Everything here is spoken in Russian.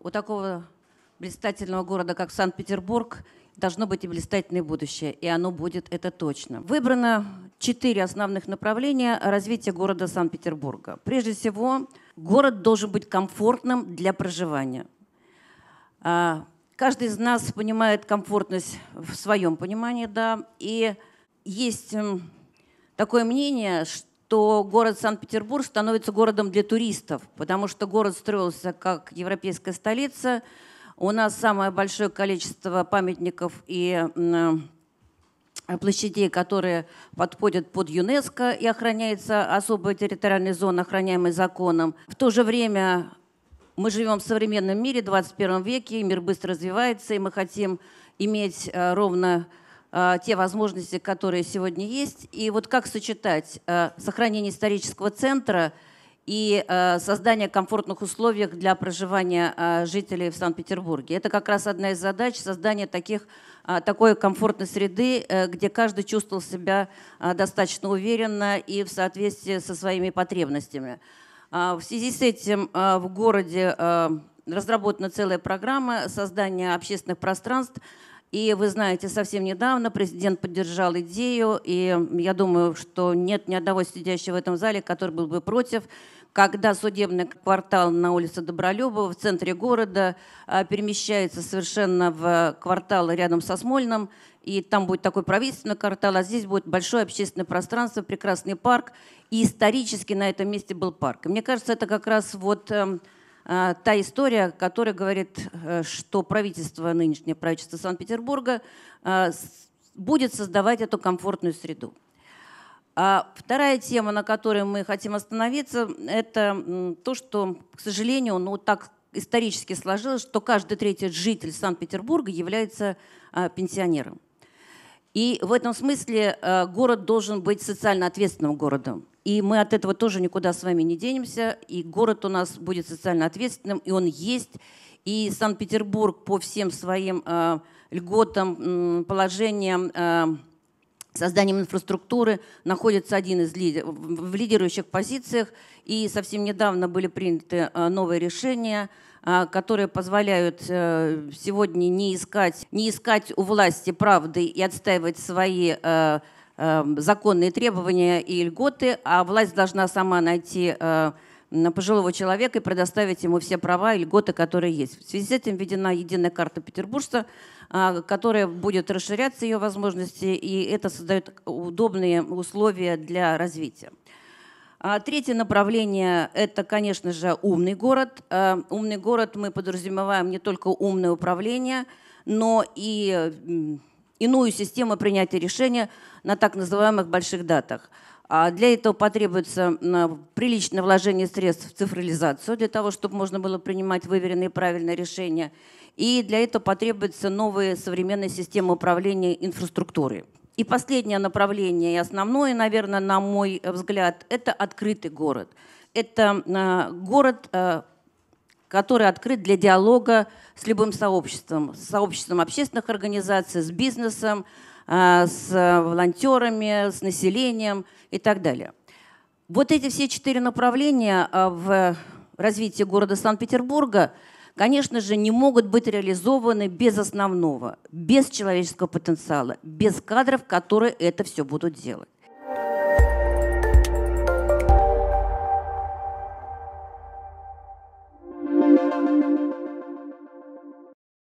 У такого блистательного города, как Санкт-Петербург, должно быть и блистательное будущее, и оно будет, это точно. Выбрано четыре основных направления развития города Санкт-Петербурга. Прежде всего, город должен быть комфортным для проживания. А, Каждый из нас понимает комфортность в своем понимании, да. И есть эм, такое мнение, что город Санкт-Петербург становится городом для туристов, потому что город строился как европейская столица. У нас самое большое количество памятников и э, площадей, которые подходят под ЮНЕСКО и охраняется особая территориальная зона, охраняемая законом. В то же время мы живем в современном мире, 21 веке, мир быстро развивается, и мы хотим иметь э, ровно э, те возможности, которые сегодня есть. И вот как сочетать э, сохранение исторического центра и создание комфортных условий для проживания жителей в Санкт-Петербурге. Это как раз одна из задач создания таких, такой комфортной среды, где каждый чувствовал себя достаточно уверенно и в соответствии со своими потребностями. А, в связи с этим а, в городе а, разработана целая программа создания общественных пространств, и вы знаете, совсем недавно президент поддержал идею, и я думаю, что нет ни одного сидящего в этом зале, который был бы против, когда судебный квартал на улице Добролюбова в центре города а, перемещается совершенно в а, квартал рядом со Смольным, и там будет такой правительственный квартал, а здесь будет большое общественное пространство, прекрасный парк, и исторически на этом месте был парк. И мне кажется, это как раз вот эм, а, та история, которая говорит, э, что правительство, нынешнее правительство Санкт-Петербурга а, будет создавать эту комфортную среду. А вторая тема, на которой мы хотим остановиться, это то, что, к сожалению, ну, так исторически сложилось, что каждый третий житель Санкт-Петербурга является а, пенсионером. И в этом смысле э, город должен быть социально ответственным городом. И мы от этого тоже никуда с вами не денемся. И город у нас будет социально ответственным, и он есть. И Санкт-Петербург по всем своим э, льготам, положениям, э, созданием инфраструктуры находится один из лидеров в лидирующих позициях. И совсем недавно были приняты новые решения – а, которые позволяют э, сегодня не искать, не искать у власти правды и отстаивать свои э, э, законные требования и льготы, а власть должна сама найти пожилого человека и предоставить ему все права и льготы, которые есть. В связи с этим введена единая карта петербуржца, а, которая будет расширяться ее возможности, и это создает удобные условия для развития. А, третье направление – это, конечно же, умный город. А, умный город мы подразумеваем не только умное управление, но и иную систему принятия решения на так называемых больших датах. А для этого потребуется приличное вложение средств в цифровизацию, для того, чтобы можно было принимать выверенные и правильные решения. И для этого потребуется новые современные системы управления инфраструктурой. И последнее направление, и основное, наверное, на мой э, взгляд, это открытый город. Это э, город, э, который открыт для диалога с любым сообществом, с сообществом общественных организаций, с бизнесом, с волонтерами, с населением и так далее. Вот эти все четыре направления в развитии города Санкт-Петербурга – конечно же, не могут быть реализованы без основного, без человеческого потенциала, без кадров, которые это все будут делать.